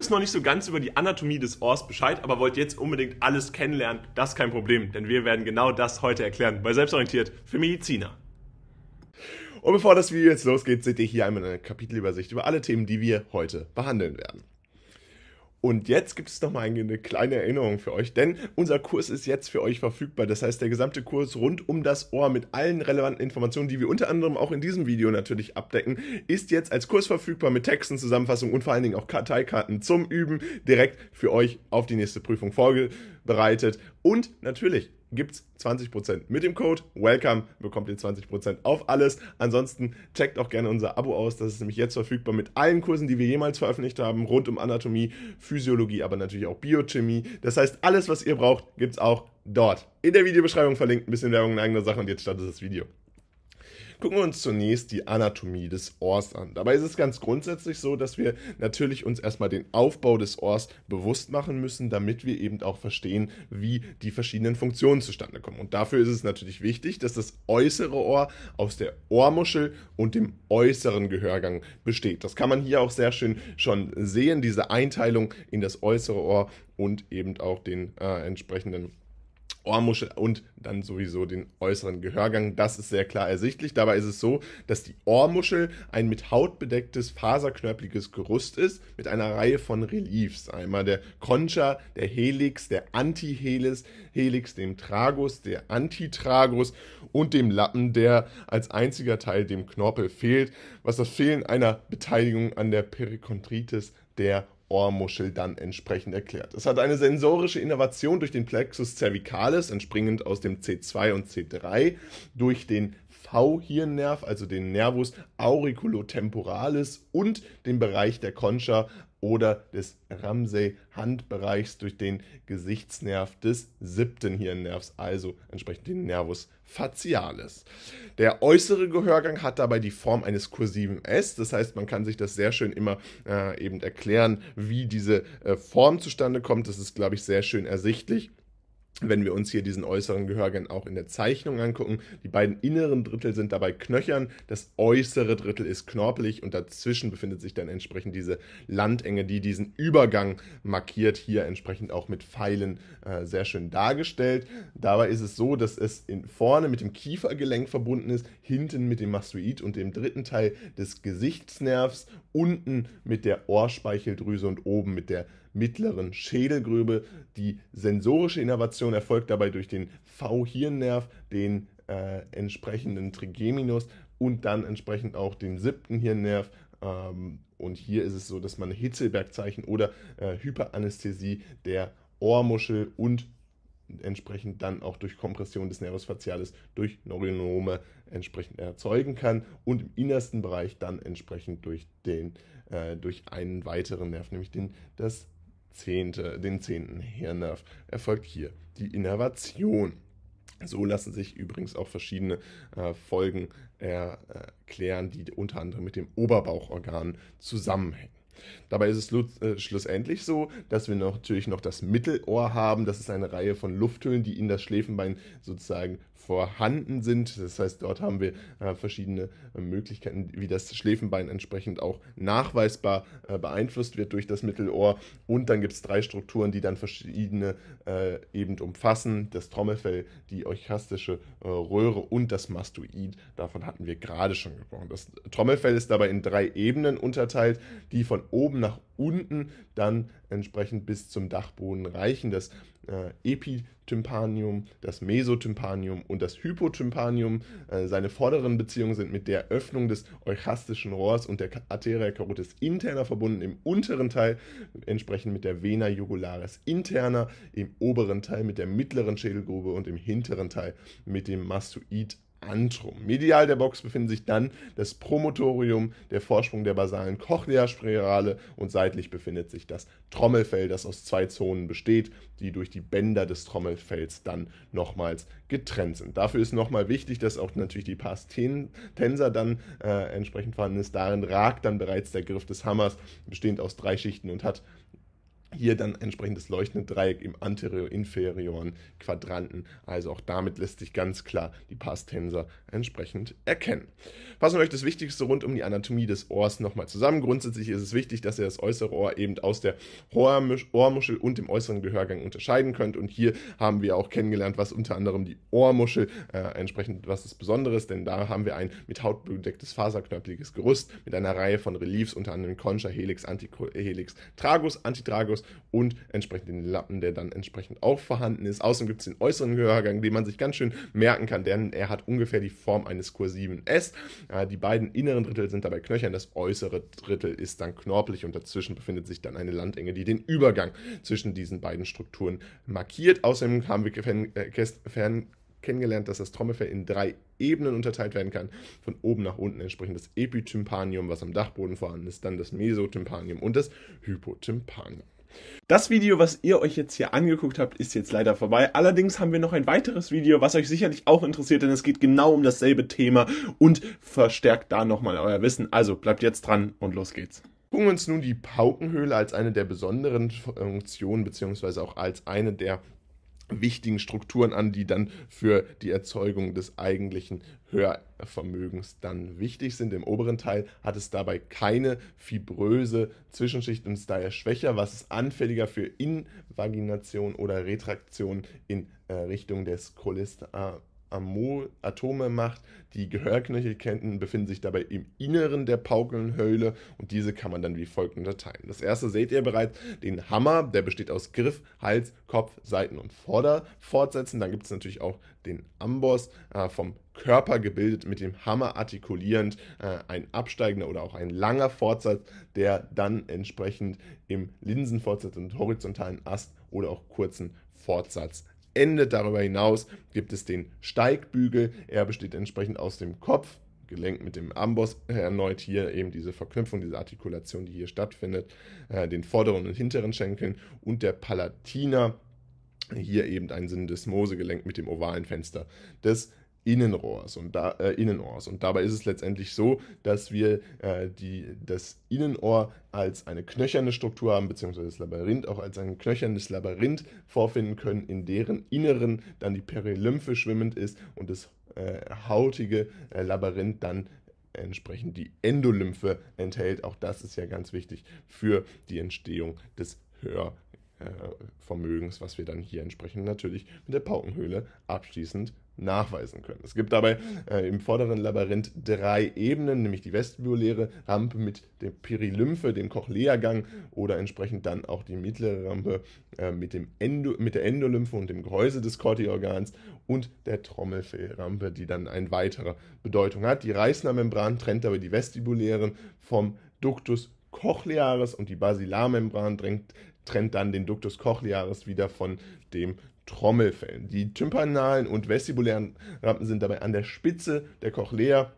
Ist noch nicht so ganz über die Anatomie des Ohrs Bescheid, aber wollt jetzt unbedingt alles kennenlernen, das ist kein Problem, denn wir werden genau das heute erklären bei Selbstorientiert für Mediziner. Und bevor das Video jetzt losgeht, seht ihr hier einmal eine Kapitelübersicht über alle Themen, die wir heute behandeln werden. Und jetzt gibt es nochmal eine kleine Erinnerung für euch, denn unser Kurs ist jetzt für euch verfügbar. Das heißt, der gesamte Kurs rund um das Ohr mit allen relevanten Informationen, die wir unter anderem auch in diesem Video natürlich abdecken, ist jetzt als Kurs verfügbar mit Texten, Zusammenfassungen und vor allen Dingen auch Karteikarten zum Üben direkt für euch auf die nächste Prüfung vorbereitet. Und natürlich gibt's 20%. Mit dem Code WELCOME bekommt ihr 20% auf alles. Ansonsten checkt auch gerne unser Abo aus. Das ist nämlich jetzt verfügbar mit allen Kursen, die wir jemals veröffentlicht haben, rund um Anatomie, Physiologie, aber natürlich auch Biochemie. Das heißt, alles, was ihr braucht, gibt's auch dort. In der Videobeschreibung verlinkt ein bisschen Werbung in eigener Sache und jetzt startet das Video gucken wir uns zunächst die Anatomie des Ohrs an. Dabei ist es ganz grundsätzlich so, dass wir natürlich uns erstmal den Aufbau des Ohrs bewusst machen müssen, damit wir eben auch verstehen, wie die verschiedenen Funktionen zustande kommen. Und dafür ist es natürlich wichtig, dass das äußere Ohr aus der Ohrmuschel und dem äußeren Gehörgang besteht. Das kann man hier auch sehr schön schon sehen, diese Einteilung in das äußere Ohr und eben auch den äh, entsprechenden Ohrmuschel und dann sowieso den äußeren Gehörgang. Das ist sehr klar ersichtlich. Dabei ist es so, dass die Ohrmuschel ein mit Haut bedecktes, faserknörpliges Gerüst ist, mit einer Reihe von Reliefs. Einmal der Concha, der Helix, der Antihelix, Helix, dem Tragus, der Antitragus und dem Lappen, der als einziger Teil dem Knorpel fehlt, was das Fehlen einer Beteiligung an der Perikondritis der Ohrmuschel dann entsprechend erklärt. Es hat eine sensorische Innovation durch den Plexus cervicalis, entspringend aus dem C2 und C3, durch den V-Hirnnerv, also den Nervus auriculotemporalis und den Bereich der Concha, oder des Ramsey-Handbereichs durch den Gesichtsnerv des siebten Hirnnervs, also entsprechend den Nervus facialis. Der äußere Gehörgang hat dabei die Form eines kursiven S, das heißt, man kann sich das sehr schön immer äh, eben erklären, wie diese äh, Form zustande kommt. Das ist, glaube ich, sehr schön ersichtlich wenn wir uns hier diesen äußeren Gehörgang auch in der Zeichnung angucken, die beiden inneren Drittel sind dabei knöchern, das äußere Drittel ist knorpelig und dazwischen befindet sich dann entsprechend diese Landenge, die diesen Übergang markiert, hier entsprechend auch mit Pfeilen äh, sehr schön dargestellt. Dabei ist es so, dass es in, vorne mit dem Kiefergelenk verbunden ist, hinten mit dem Mastoid und dem dritten Teil des Gesichtsnervs, unten mit der Ohrspeicheldrüse und oben mit der mittleren Schädelgröbe. Die sensorische Innovation Aktion erfolgt dabei durch den V-Hirnnerv, den äh, entsprechenden Trigeminus und dann entsprechend auch den siebten Hirnnerv. Ähm, und hier ist es so, dass man hitzelberg oder äh, Hyperanästhesie der Ohrmuschel und entsprechend dann auch durch Kompression des Nervus facialis durch Neuronome entsprechend erzeugen kann und im innersten Bereich dann entsprechend durch den äh, durch einen weiteren Nerv, nämlich den das zehnte, den zehnten Hirnnerv erfolgt hier die Innervation. So lassen sich übrigens auch verschiedene äh, Folgen erklären, die unter anderem mit dem Oberbauchorgan zusammenhängen. Dabei ist es äh, schlussendlich so, dass wir natürlich noch das Mittelohr haben. Das ist eine Reihe von Lufthüllen, die in das Schläfenbein sozusagen vorhanden sind. Das heißt, dort haben wir äh, verschiedene äh, Möglichkeiten, wie das Schläfenbein entsprechend auch nachweisbar äh, beeinflusst wird durch das Mittelohr. Und dann gibt es drei Strukturen, die dann verschiedene eben umfassen. Das Trommelfell, die euchastische Röhre und das Mastoid. Davon hatten wir gerade schon gesprochen. Das Trommelfell ist dabei in drei Ebenen unterteilt, die von oben nach unten dann entsprechend bis zum Dachboden reichen. Das äh, Epi Tympanium, das Mesotympanium und das Hypotympanium. Äh, seine vorderen Beziehungen sind mit der Öffnung des euchastischen Rohrs und der Arteria carotis interna verbunden. Im unteren Teil entsprechend mit der Vena jugularis interna, im oberen Teil mit der mittleren Schädelgrube und im hinteren Teil mit dem Mastoid Antrum. Medial der Box befinden sich dann das Promotorium, der Vorsprung der basalen Cochlea-Spirale und seitlich befindet sich das Trommelfell, das aus zwei Zonen besteht, die durch die Bänder des Trommelfells dann nochmals getrennt sind. Dafür ist nochmal wichtig, dass auch natürlich die Pars-Tensa dann äh, entsprechend vorhanden ist. Darin ragt dann bereits der Griff des Hammers, bestehend aus drei Schichten und hat hier dann entsprechend das leuchtende Dreieck im anterior-inferioren Quadranten. Also auch damit lässt sich ganz klar die Pastenser entsprechend erkennen. Fassen wir euch das Wichtigste rund um die Anatomie des Ohrs nochmal zusammen. Grundsätzlich ist es wichtig, dass ihr das äußere Ohr eben aus der Ohrmuschel und dem äußeren Gehörgang unterscheiden könnt. Und hier haben wir auch kennengelernt, was unter anderem die Ohrmuschel äh, entsprechend was das Besondere ist, denn da haben wir ein mit Haut bedecktes faserknöpeliges Gerüst mit einer Reihe von Reliefs, unter anderem Concha, Helix, Antihelix, Tragus, Antitragus, Gehörs und entsprechend den Lappen, der dann entsprechend auch vorhanden ist. Außerdem gibt es den äußeren Gehörgang, den man sich ganz schön merken kann, denn er hat ungefähr die Form eines kursiven S. Die beiden inneren Drittel sind dabei knöchern, das äußere Drittel ist dann knorpelig und dazwischen befindet sich dann eine Landenge, die den Übergang zwischen diesen beiden Strukturen markiert. Außerdem haben wir äh, fern kennengelernt, dass das Trommelfell in drei Ebenen unterteilt werden kann. Von oben nach unten entsprechend das Epitympanium, was am Dachboden vorhanden ist, dann das Mesotympanium und das Hypotympanium. Das Video, was ihr euch jetzt hier angeguckt habt, ist jetzt leider vorbei. Allerdings haben wir noch ein weiteres Video, was euch sicherlich auch interessiert, denn es geht genau um dasselbe Thema und verstärkt da nochmal euer Wissen. Also bleibt jetzt dran und los geht's. Gucken wir uns nun die Paukenhöhle als eine der besonderen Funktionen beziehungsweise auch als eine der wichtigen Strukturen an, die dann für die Erzeugung des eigentlichen Hörvermögens dann wichtig sind. Im oberen Teil hat es dabei keine fibröse Zwischenschicht und ist daher schwächer, was es anfälliger für Invagination oder Retraktion in äh, Richtung des Cholester Amo Atome macht. Die Gehörknöchelketten befinden sich dabei im Inneren der Paukenhöhle und diese kann man dann wie folgt unterteilen. Das erste seht ihr bereits, den Hammer, der besteht aus Griff, Hals, Kopf, Seiten und Vorder fortsetzen. Dann gibt es natürlich auch den Amboss äh, vom Körper gebildet, mit dem Hammer artikulierend, äh, ein absteigender oder auch ein langer Fortsatz, der dann entsprechend im Linsenfortsatz und horizontalen Ast oder auch kurzen Fortsatz Ende. Darüber hinaus gibt es den Steigbügel. Er besteht entsprechend aus dem Kopf, gelenkt mit dem Amboss. Äh, erneut hier eben diese Verknüpfung, diese Artikulation, die hier stattfindet, äh, den vorderen und hinteren Schenkeln und der Palatina. Hier eben ein Syndesmosegelenk mit dem ovalen Fenster des Innenrohrs und da, äh, Innenohrs. Und dabei ist es letztendlich so, dass wir äh, die, das Innenohr als eine knöcherne Struktur haben, beziehungsweise das Labyrinth auch als ein knöchernes Labyrinth vorfinden können, in deren Inneren dann die Perilymphe schwimmend ist und das äh, hautige äh, Labyrinth dann entsprechend die Endolymphe enthält. Auch das ist ja ganz wichtig für die Entstehung des Hör- äh, Vermögens, was wir dann hier entsprechend natürlich mit der Paukenhöhle abschließend nachweisen können. Es gibt dabei äh, im vorderen Labyrinth drei Ebenen, nämlich die vestibuläre Rampe mit der Pirilymphe, dem cochlea oder entsprechend dann auch die mittlere Rampe äh, mit, dem Endo, mit der Endolymphe und dem Gehäuse des Corti-Organs und der Trommelfellrampe, die dann eine weitere Bedeutung hat. Die Reißnermembran trennt dabei die vestibulären vom Ductus cochlearis und die Basilarmembran drängt, trennt dann den Ductus cochlearis wieder von dem Trommelfell. Die tympanalen und vestibulären Rampen sind dabei an der Spitze der Cochlea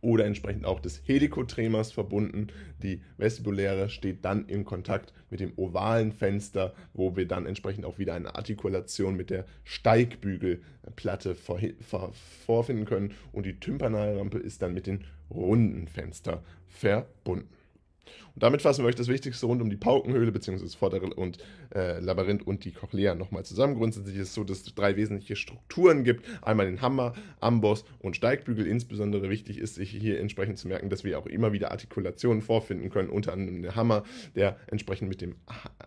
oder entsprechend auch des Helikotremers verbunden. Die vestibuläre steht dann in Kontakt mit dem ovalen Fenster, wo wir dann entsprechend auch wieder eine Artikulation mit der Steigbügelplatte vorfinden können und die tympanale Rampe ist dann mit dem runden Fenster verbunden. Und damit fassen wir euch das Wichtigste rund um die Paukenhöhle bzw. das vordere und äh, Labyrinth und die Cochlea nochmal zusammen. Grundsätzlich ist es so, dass es drei wesentliche Strukturen gibt. Einmal den Hammer, Amboss und Steigbügel. Insbesondere wichtig ist sich hier entsprechend zu merken, dass wir auch immer wieder Artikulationen vorfinden können. Unter anderem der Hammer, der entsprechend mit dem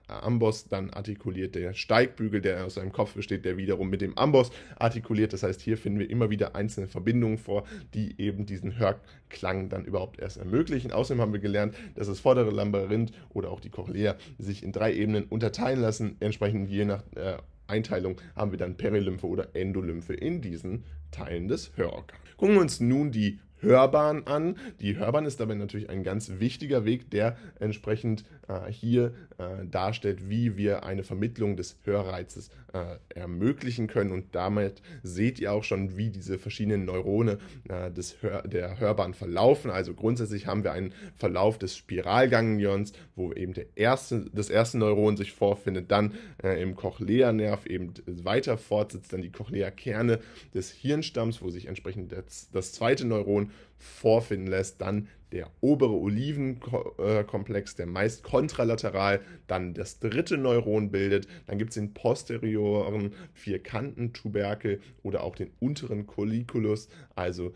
Amboss dann artikuliert. Der Steigbügel, der aus seinem Kopf besteht, der wiederum mit dem Amboss artikuliert. Das heißt, hier finden wir immer wieder einzelne Verbindungen vor, die eben diesen Hörklang dann überhaupt erst ermöglichen. Außerdem haben wir gelernt, dass das vordere vordere Labyrinth oder auch die Cochlea sich in drei Ebenen unterteilen lassen. Entsprechend je nach äh, Einteilung haben wir dann Perilymphe oder Endolymphe in diesen Teilen des Hörorgans. Gucken wir uns nun die Hörbahn an. Die Hörbahn ist dabei natürlich ein ganz wichtiger Weg, der entsprechend äh, hier äh, darstellt, wie wir eine Vermittlung des Hörreizes äh, ermöglichen können. Und damit seht ihr auch schon, wie diese verschiedenen Neurone äh, des Hör der Hörbahn verlaufen. Also grundsätzlich haben wir einen Verlauf des Spiralganglions, wo eben der erste, das erste Neuron sich vorfindet, dann äh, im Cochlea-Nerv eben weiter fortsetzt, dann die Cochlea-Kerne des Hirnstamms, wo sich entsprechend das, das zweite Neuron vorfinden lässt. Dann der obere Olivenkomplex, der meist kontralateral dann das dritte Neuron bildet. Dann gibt es den posterioren Vierkantentuberkel oder auch den unteren Colliculus, also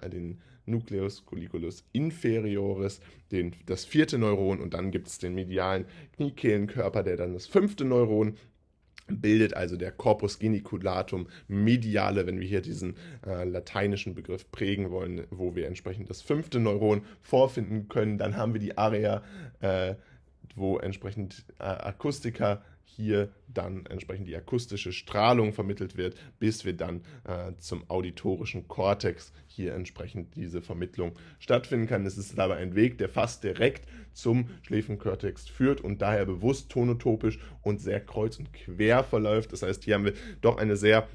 äh, den Nucleus colliculus inferioris, den, das vierte Neuron und dann gibt es den medialen Kniekehlenkörper, der dann das fünfte Neuron bildet also der Corpus geniculatum mediale, wenn wir hier diesen äh, lateinischen Begriff prägen wollen, wo wir entsprechend das fünfte Neuron vorfinden können. Dann haben wir die Area, äh, wo entsprechend äh, Akustiker hier dann entsprechend die akustische Strahlung vermittelt wird, bis wir dann äh, zum auditorischen Kortex hier entsprechend diese Vermittlung stattfinden kann. Es ist dabei ein Weg, der fast direkt zum Schläfenkortex führt und daher bewusst tonotopisch und sehr kreuz und quer verläuft. Das heißt, hier haben wir doch eine sehr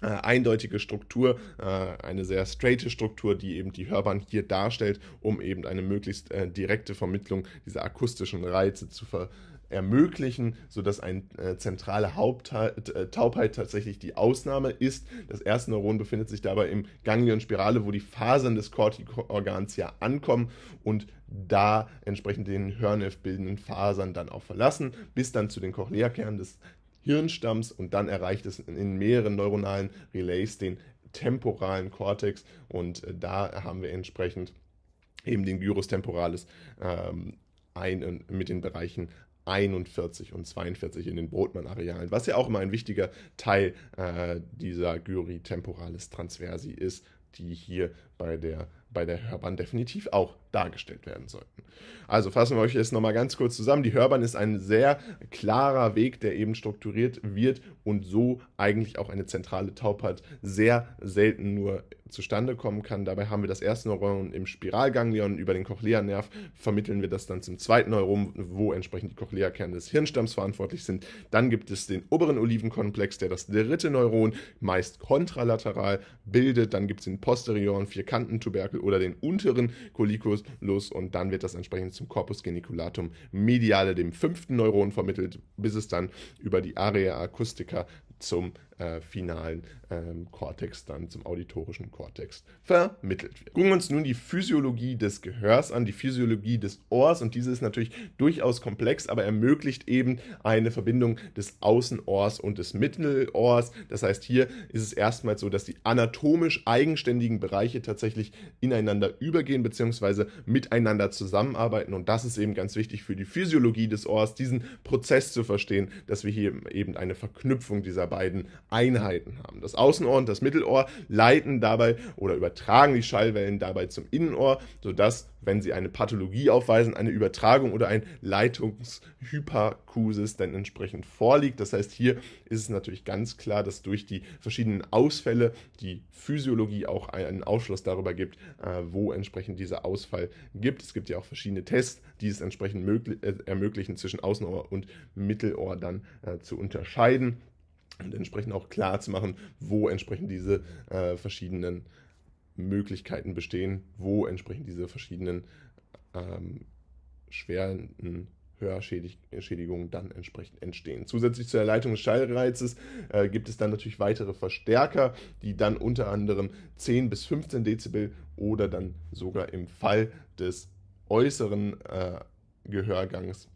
äh, eindeutige Struktur, äh, eine sehr straighte Struktur, die eben die Hörbahn hier darstellt, um eben eine möglichst äh, direkte Vermittlung dieser akustischen Reize zu, ver ermöglichen, sodass eine äh, zentrale Haupttaubheit äh, tatsächlich die Ausnahme ist. Das erste Neuron befindet sich dabei im Ganglionspirale, wo die Fasern des Corticorgans ja ankommen und da entsprechend den Hirnf bildenden Fasern dann auch verlassen, bis dann zu den Cochleakernen des Hirnstamms und dann erreicht es in, mehreren neuronalen Relays den temporalen Kortex und äh, da haben wir entsprechend eben den Gyrus temporalis ähm, ein, mit den Bereichen 41 und 42 in den Brotmann-Arealen, was ja auch immer ein wichtiger Teil äh, dieser Gyri temporalis transversi ist, die hier bei der, bei der Hörbahn definitiv auch dargestellt werden sollten. Also fassen wir euch jetzt nochmal ganz kurz zusammen. Die Hörbahn ist ein sehr klarer Weg, der eben strukturiert wird und so eigentlich auch eine zentrale Taubheit sehr selten nur zustande kommen kann. Dabei haben wir das erste Neuron im Spiralganglion über den Cochlea-Nerv, vermitteln wir das dann zum zweiten Neuron, wo entsprechend die Cochlea-Kerne des Hirnstamms verantwortlich sind. Dann gibt es den oberen Olivenkomplex, der das dritte Neuron meist kontralateral bildet. Dann gibt es den posterioren Vierkantentuberkel oder den unteren Colicus Nervus los und dann wird das entsprechend zum Corpus geniculatum mediale, dem fünften Neuron, vermittelt, bis es dann über die Area acustica zum äh, finalen ähm, Kortex dann zum auditorischen Kortex vermittelt wird. Gucken wir uns nun die Physiologie des Gehörs an, die Physiologie des Ohrs und diese ist natürlich durchaus komplex, aber ermöglicht eben eine Verbindung des Außenohrs und des Mittelohrs. Das heißt, hier ist es erstmals so, dass die anatomisch eigenständigen Bereiche tatsächlich ineinander übergehen bzw. miteinander zusammenarbeiten und das ist eben ganz wichtig für die Physiologie des Ohrs, diesen Prozess zu verstehen, dass wir hier eben eine Verknüpfung dieser beiden Einheiten haben. Das Außenohr und das Mittelohr leiten dabei oder übertragen die Schallwellen dabei zum Innenohr, sodass, wenn sie eine Pathologie aufweisen, eine Übertragung oder ein Leitungshyperkusis dann entsprechend vorliegt. Das heißt, hier ist es natürlich ganz klar, dass durch die verschiedenen Ausfälle die Physiologie auch einen Aufschluss darüber gibt, äh, wo entsprechend dieser Ausfall gibt. Es gibt ja auch verschiedene Tests, die es entsprechend äh, ermöglichen, zwischen Außenohr und Mittelohr dann äh, zu unterscheiden und entsprechend auch klar zu machen, wo entsprechend diese äh, verschiedenen Möglichkeiten bestehen, wo entsprechend diese verschiedenen ähm, schweren Hörschädigungen dann entsprechend entstehen. Zusätzlich zur Erleitung des Schallreizes äh, gibt es dann natürlich weitere Verstärker, die dann unter anderem 10 bis 15 Dezibel oder dann sogar im Fall des äußeren äh, Gehörgangs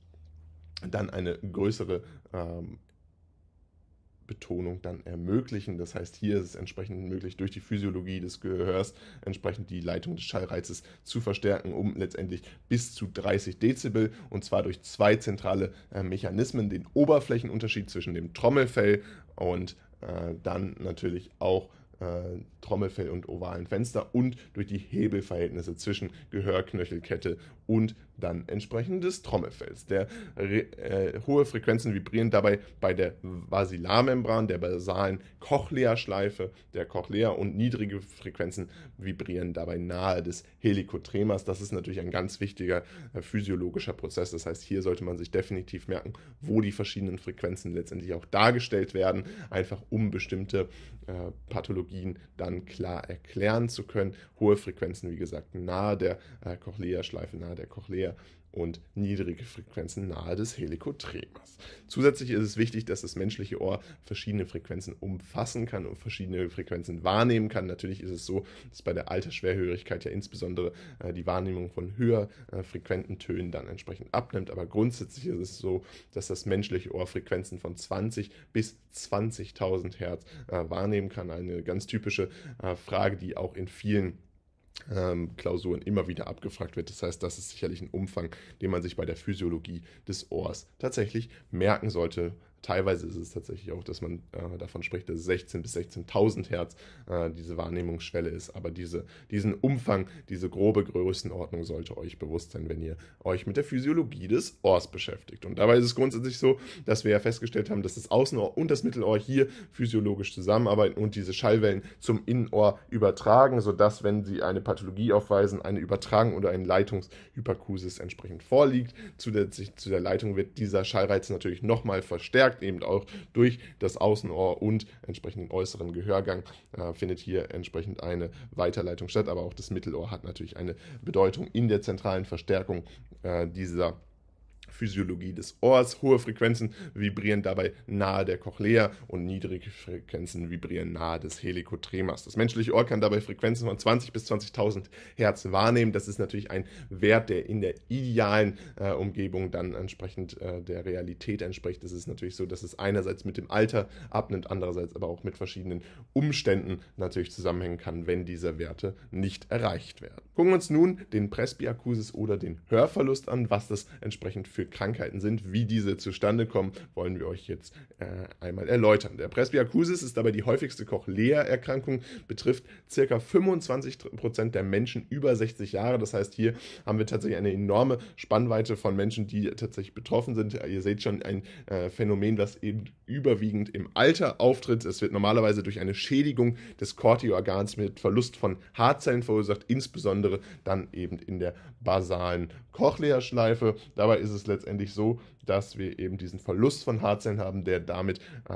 dann eine größere ähm, Betonung dann ermöglichen. Das heißt, hier ist es entsprechend möglich, durch die Physiologie des Gehörs entsprechend die Leitung des Schallreizes zu verstärken, um letztendlich bis zu 30 Dezibel und zwar durch zwei zentrale äh, Mechanismen, den Oberflächenunterschied zwischen dem Trommelfell und äh, dann natürlich auch äh, Trommelfell und ovalen Fenster und durch die Hebelverhältnisse zwischen Gehörknöchelkette und dann entsprechend des Trommelfells. Der, äh, hohe Frequenzen vibrieren dabei bei der Vasillarmembran, der basalen Cochlea-Schleife der Cochlea und niedrige Frequenzen vibrieren dabei nahe des Helikotremas. Das ist natürlich ein ganz wichtiger äh, physiologischer Prozess. Das heißt, hier sollte man sich definitiv merken, wo die verschiedenen Frequenzen letztendlich auch dargestellt werden, einfach um bestimmte äh, Pathologien dann klar erklären zu können. Hohe Frequenzen, wie gesagt, nahe der äh, Cochlea-Schleife, nahe der der Cochlea und niedrige Frequenzen nahe des Helikotremas. Zusätzlich ist es wichtig, dass das menschliche Ohr verschiedene Frequenzen umfassen kann und verschiedene Frequenzen wahrnehmen kann. Natürlich ist es so, dass bei der Altersschwerhörigkeit ja insbesondere äh, die Wahrnehmung von höher äh, frequenten Tönen dann entsprechend abnimmt. Aber grundsätzlich ist es so, dass das menschliche Ohr Frequenzen von 20 bis 20.000 Hertz äh, wahrnehmen kann. Eine ganz typische äh, Frage, die auch in vielen ähm, Klausuren immer wieder abgefragt wird. Das heißt, das ist sicherlich ein Umfang, den man sich bei der Physiologie des Ohrs tatsächlich merken sollte, Teilweise ist es tatsächlich auch, dass man äh, davon spricht, dass 16 bis 16.000 Hertz äh, diese Wahrnehmungsschwelle ist. Aber diese, diesen Umfang, diese grobe Größenordnung sollte euch bewusst sein, wenn ihr euch mit der Physiologie des Ohrs beschäftigt. Und dabei ist es grundsätzlich so, dass wir ja festgestellt haben, dass das Außenohr und das Mittelohr hier physiologisch zusammenarbeiten und diese Schallwellen zum Innenohr übertragen, sodass, wenn sie eine Pathologie aufweisen, eine Übertragung oder ein Leitungshyperkusis entsprechend vorliegt. Zusätzlich zu der Leitung wird dieser Schallreiz natürlich nochmal verstärkt gesagt, eben auch durch das Außenohr und entsprechend den äußeren Gehörgang äh, findet hier entsprechend eine Weiterleitung statt. Aber auch das Mittelohr hat natürlich eine Bedeutung in der zentralen Verstärkung äh, dieser Physiologie des Ohrs. Hohe Frequenzen vibrieren dabei nahe der Cochlea und niedrige Frequenzen vibrieren nahe des Helikotremas. Das menschliche Ohr kann dabei Frequenzen von 20 bis 20.000 Hertz wahrnehmen. Das ist natürlich ein Wert, der in der idealen äh, Umgebung dann entsprechend äh, der Realität entspricht. Es ist natürlich so, dass es einerseits mit dem Alter abnimmt, andererseits aber auch mit verschiedenen Umständen natürlich zusammenhängen kann, wenn diese Werte nicht erreicht werden. Gucken wir uns nun den Presbiakusis oder den Hörverlust an, was das entsprechend für für Krankheiten sind, wie diese zustande kommen, wollen wir euch jetzt äh, einmal erläutern. Der Presbyakusis ist dabei die häufigste Cochlea-Erkrankung, betrifft ca. 25 Prozent der Menschen über 60 Jahre. Das heißt, hier haben wir tatsächlich eine enorme Spannweite von Menschen, die tatsächlich betroffen sind. Ihr seht schon ein äh, Phänomen, das eben überwiegend im Alter auftritt. Es wird normalerweise durch eine Schädigung des Cortio-Organs mit Verlust von Haarzellen verursacht, insbesondere dann eben in der basalen Cochlea-Schleife. Dabei ist es letztendlich so, dass wir eben diesen Verlust von Haarzellen haben, der damit äh,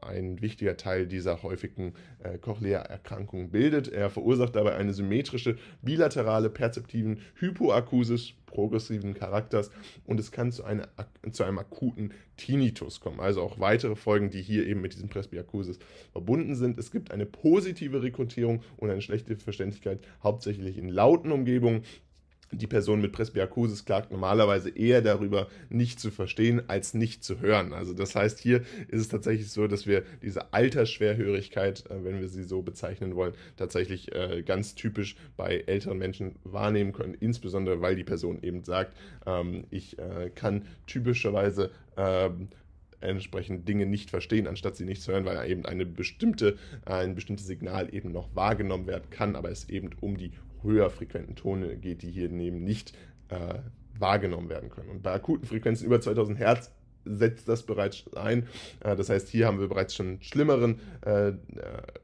ein wichtiger Teil dieser häufigen äh, Cochlea-Erkrankungen bildet. Er verursacht dabei eine symmetrische, bilaterale, perzeptiven, Hypoakusis progressiven Charakters und es kann zu, einer, zu einem akuten Tinnitus kommen. Also auch weitere Folgen, die hier eben mit diesem Presbyakusis verbunden sind. Es gibt eine positive Rekrutierung und eine schlechte Verständlichkeit, hauptsächlich in lauten Umgebungen die Person mit Presbyakusis klagt normalerweise eher darüber, nicht zu verstehen, als nicht zu hören. Also das heißt, hier ist es tatsächlich so, dass wir diese Altersschwerhörigkeit, äh, wenn wir sie so bezeichnen wollen, tatsächlich äh, ganz typisch bei älteren Menschen wahrnehmen können, insbesondere weil die Person eben sagt, ähm, ich äh, kann typischerweise ähm, entsprechend Dinge nicht verstehen, anstatt sie nicht zu hören, weil eben eine bestimmte, ein bestimmtes Signal eben noch wahrgenommen werden kann, aber es eben um die höher frequenten Tone geht, die hier neben nicht äh, wahrgenommen werden können. Und bei akuten Frequenzen über 2000 Hertz setzt das bereits ein. Äh, das heißt, hier haben wir bereits schon schlimmeren äh, äh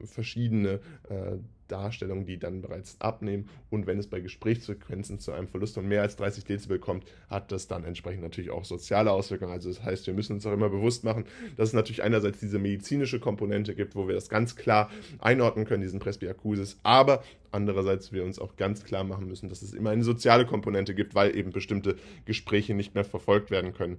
verschiedene äh, Darstellungen, die dann bereits abnehmen. Und wenn es bei Gesprächsfrequenzen zu einem Verlust von mehr als 30 Dezibel kommt, hat das dann entsprechend natürlich auch soziale Auswirkungen. Also das heißt, wir müssen uns auch immer bewusst machen, dass es natürlich einerseits diese medizinische Komponente gibt, wo wir das ganz klar einordnen können, diesen Presbyakusis, aber andererseits wir uns auch ganz klar machen müssen, dass es immer eine soziale Komponente gibt, weil eben bestimmte Gespräche nicht mehr verfolgt werden können.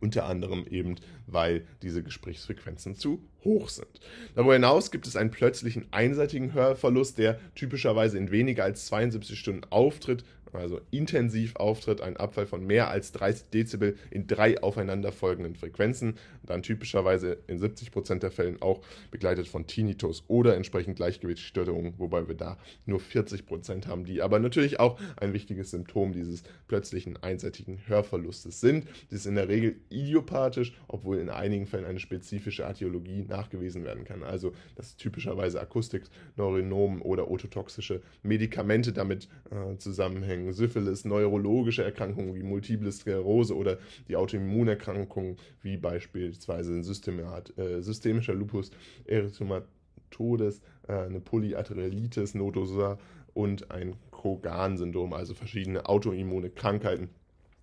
Unter anderem eben, weil diese Gesprächsfrequenzen zu hoch sind. Darüber hinaus gibt es einen plötzlichen einseitigen Hörverlust, der typischerweise in weniger als 72 Stunden auftritt, also intensiv auftritt, ein Abfall von mehr als 30 Dezibel in drei aufeinanderfolgenden Frequenzen, dann typischerweise in 70% Prozent der Fällen auch begleitet von Tinnitus oder entsprechend Gleichgewichtsstörungen, wobei wir da nur 40% Prozent haben, die aber natürlich auch ein wichtiges Symptom dieses plötzlichen einseitigen Hörverlustes sind. Das ist in der Regel idiopathisch, obwohl in einigen Fällen eine spezifische Artiologie nach nachgewiesen werden kann. Also, dass typischerweise Akustik, Neurinomen oder ototoxische Medikamente damit äh, zusammenhängen. Syphilis, neurologische Erkrankungen wie Multiple Sklerose oder die Autoimmunerkrankungen wie beispielsweise Systemat, äh, systemischer Lupus erythematodes, äh, eine Polyarteritis nodosa und ein Kogan-Syndrom, also verschiedene autoimmune Krankheiten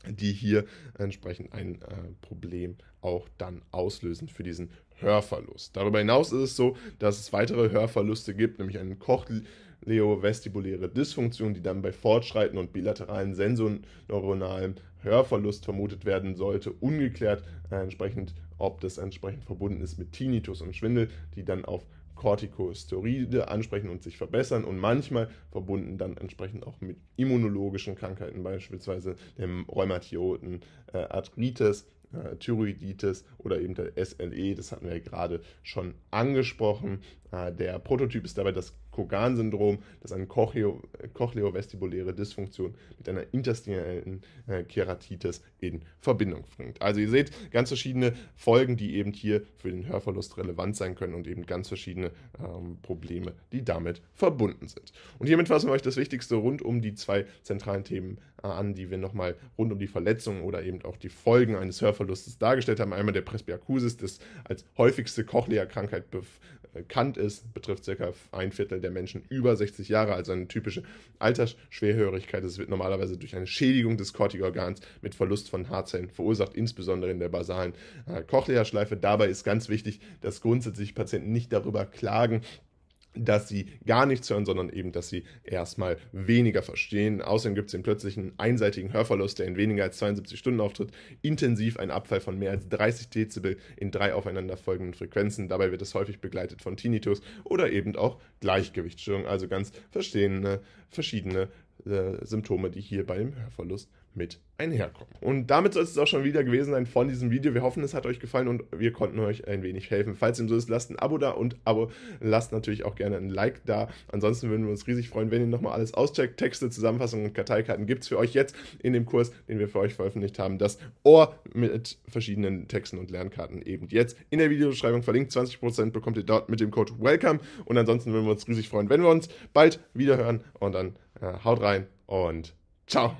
die hier entsprechend ein äh, Problem auch dann auslösen für diesen Hörverlust. Darüber hinaus ist es so, dass es weitere Hörverluste gibt, nämlich einen Cochleo-vestibuläre Dysfunktion, die dann bei fortschreitenden und bilateralen sensoneuronalen Hörverlust vermutet werden sollte, ungeklärt äh, entsprechend, ob das entsprechend verbunden ist mit Tinnitus und Schwindel, die dann auf Corticosteroide ansprechen und sich verbessern und manchmal verbunden dann entsprechend auch mit immunologischen Krankheiten, beispielsweise dem Rheumatoiden, äh, Arthritis, äh, Thyroiditis oder eben der SLE, das hatten wir ja gerade schon angesprochen. Äh, der Prototyp ist dabei das Kogan-Syndrom, das ist eine cochleovestibuläre Dysfunktion mit einer interstitiellen äh, Keratitis in Verbindung bringt. Also ihr seht ganz verschiedene Folgen, die eben hier für den Hörverlust relevant sein können und eben ganz verschiedene ähm, Probleme, die damit verbunden sind. Und hiermit fassen wir euch das Wichtigste rund um die zwei zentralen Themen äh, an, die wir nochmal rund um die Verletzungen oder eben auch die Folgen eines Hörverlustes dargestellt haben. Einmal der Presbyakusis, das als häufigste Cochlea-Krankheit bekannt ist, betrifft circa ein Viertel der Menschen über 60 Jahre, also eine typische Altersschwerhörigkeit. Es wird normalerweise durch eine Schädigung des Kortikorgans mit Verlust von Haarzellen verursacht, insbesondere in der basalen äh, Cochlea-Schleife. Dabei ist ganz wichtig, dass grundsätzlich Patienten nicht darüber klagen, dass sie gar nichts hören, sondern eben, dass sie erstmal weniger verstehen. Außerdem gibt es den plötzlichen einseitigen Hörverlust, der in weniger als 72 Stunden auftritt, intensiv ein Abfall von mehr als 30 Dezibel in drei aufeinanderfolgenden Frequenzen. Dabei wird es häufig begleitet von Tinnitus oder eben auch Gleichgewichtsstörungen, also ganz verstehende, verschiedene äh, Symptome, die hier bei dem Hörverlust mit einherkommen. Und damit soll es auch schon wieder gewesen sein von diesem Video. Wir hoffen, es hat euch gefallen und wir konnten euch ein wenig helfen. Falls dem so ist, lasst ein Abo da und Abo lasst natürlich auch gerne ein Like da. Ansonsten würden wir uns riesig freuen, wenn ihr nochmal alles auscheckt. Texte, Zusammenfassungen und Karteikarten gibt es für euch jetzt in dem Kurs, den wir für euch veröffentlicht haben. Das Ohr mit verschiedenen Texten und Lernkarten eben jetzt in der Videobeschreibung verlinkt. 20% bekommt ihr dort mit dem Code WELCOME. Und ansonsten würden wir uns riesig freuen, wenn wir uns bald wieder hören. Und dann äh, haut rein und ciao.